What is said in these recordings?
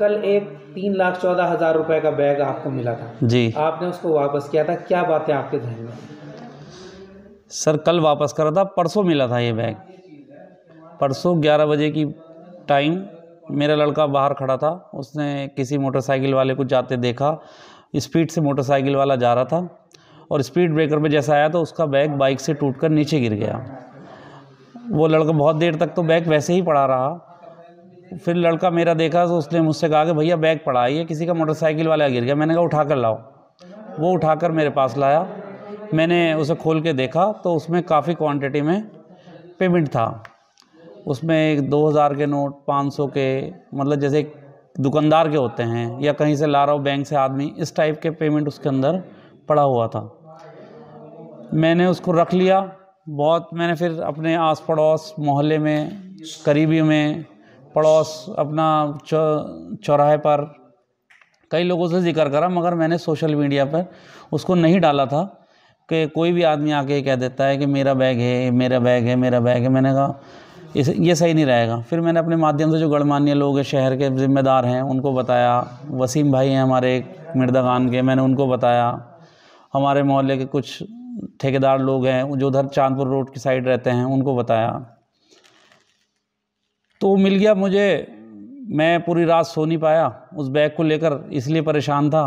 कल एक तीन लाख चौदह हज़ार रुपये का बैग आपको मिला था जी आपने उसको वापस किया था क्या बात है आपके जहन में सर कल वापस करा था परसों मिला था ये बैग परसों ग्यारह बजे की टाइम मेरा लड़का बाहर खड़ा था उसने किसी मोटरसाइकिल वाले को जाते देखा स्पीड से मोटरसाइकिल वाला जा रहा था और स्पीड ब्रेकर पे जैसा आया तो उसका बैग बाइक से टूट कर नीचे गिर गया वो लड़का बहुत देर तक तो बैग वैसे ही पड़ा रहा फिर लड़का मेरा देखा तो उसने मुझसे कहा कि भैया बैग पड़ा है किसी का मोटरसाइकिल वाला गिर गया मैंने कहा उठा कर लाओ वो उठा कर मेरे पास लाया मैंने उसे खोल के देखा तो उसमें काफ़ी क्वांटिटी में पेमेंट था उसमें एक दो हज़ार के नोट पाँच सौ के मतलब जैसे दुकानदार के होते हैं या कहीं से ला रहा हो बैंक से आदमी इस टाइप के पेमेंट उसके अंदर पड़ा हुआ था मैंने उसको रख लिया बहुत मैंने फिर अपने आस पड़ोस मोहल्ले में करीबी में पड़ोस अपना चौराहे पर कई लोगों से जिक्र करा मगर मैंने सोशल मीडिया पर उसको नहीं डाला था कि कोई भी आदमी आके कह देता है कि मेरा बैग है मेरा बैग है मेरा बैग है मैंने कहा इस ये सही नहीं रहेगा फिर मैंने अपने माध्यम से जो गणमान्य लोग हैं शहर के ज़िम्मेदार हैं उनको बताया वसीम भाई हैं हमारे मिर्दा खान के मैंने उनको बताया हमारे मोहल्ले के कुछ ठेकेदार लोग हैं जो उधर चांदपुर रोड की साइड रहते हैं उनको बताया तो मिल गया मुझे मैं पूरी रात सो नहीं पाया उस बैग को लेकर इसलिए परेशान था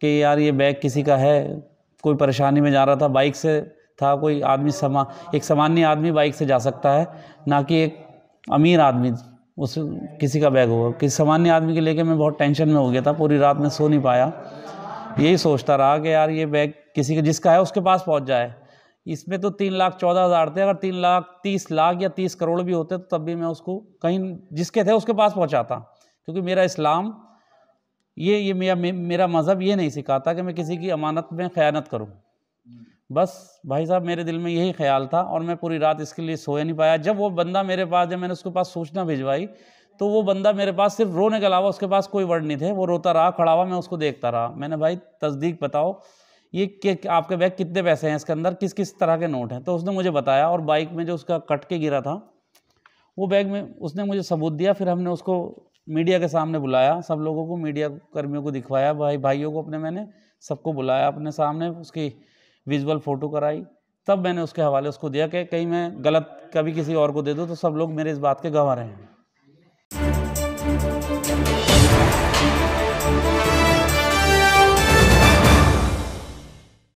कि यार ये बैग किसी का है कोई परेशानी में जा रहा था बाइक से था कोई आदमी समा एक सामान्य आदमी बाइक से जा सकता है ना कि एक अमीर आदमी उस किसी का बैग हुआ किसी सामान्य आदमी के लेके मैं बहुत टेंशन में हो गया था पूरी रात में सो नहीं पाया यही सोचता रहा कि यार ये बैग किसी का जिसका है उसके पास पहुंच जाए इसमें तो तीन लाख चौदह हज़ार थे अगर तीन लाख तीस लाख या तीस करोड़ भी होते तो तब भी मैं उसको कहीं जिसके थे उसके पास पहुंचाता क्योंकि मेरा इस्लाम ये ये मेरा मेरा मज़हब ये नहीं सिखाता कि मैं किसी की अमानत में ख़यानत करूँ बस भाई साहब मेरे दिल में यही ख्याल था और मैं पूरी रात इसके लिए सोया नहीं पाया जब वो बंदा मेरे पास जब मैंने उसके पास सूचना भिजवाई तो वो बंदा मेरे पास सिर्फ रोने के अलावा उसके पास कोई वर्ड नहीं थे वो रोता रहा खड़ा हुआ मैं उसको देखता रहा मैंने भाई तस्दीक बताओ ये कि आपके बैग कितने पैसे हैं इसके अंदर किस किस तरह के नोट हैं तो उसने मुझे बताया और बाइक में जो उसका कट के गिरा था वो बैग में उसने मुझे सबूत दिया फिर हमने उसको मीडिया के सामने बुलाया सब लोगों को मीडिया कर्मियों को दिखवाया भाई भाइयों को अपने मैंने सबको बुलाया अपने सामने उसकी विजुअल फ़ोटो कराई तब मैंने उसके हवाले उसको दिया कि कहीं मैं गलत कभी किसी और को दे दूँ तो सब लोग मेरे इस बात के गवाह रहे हैं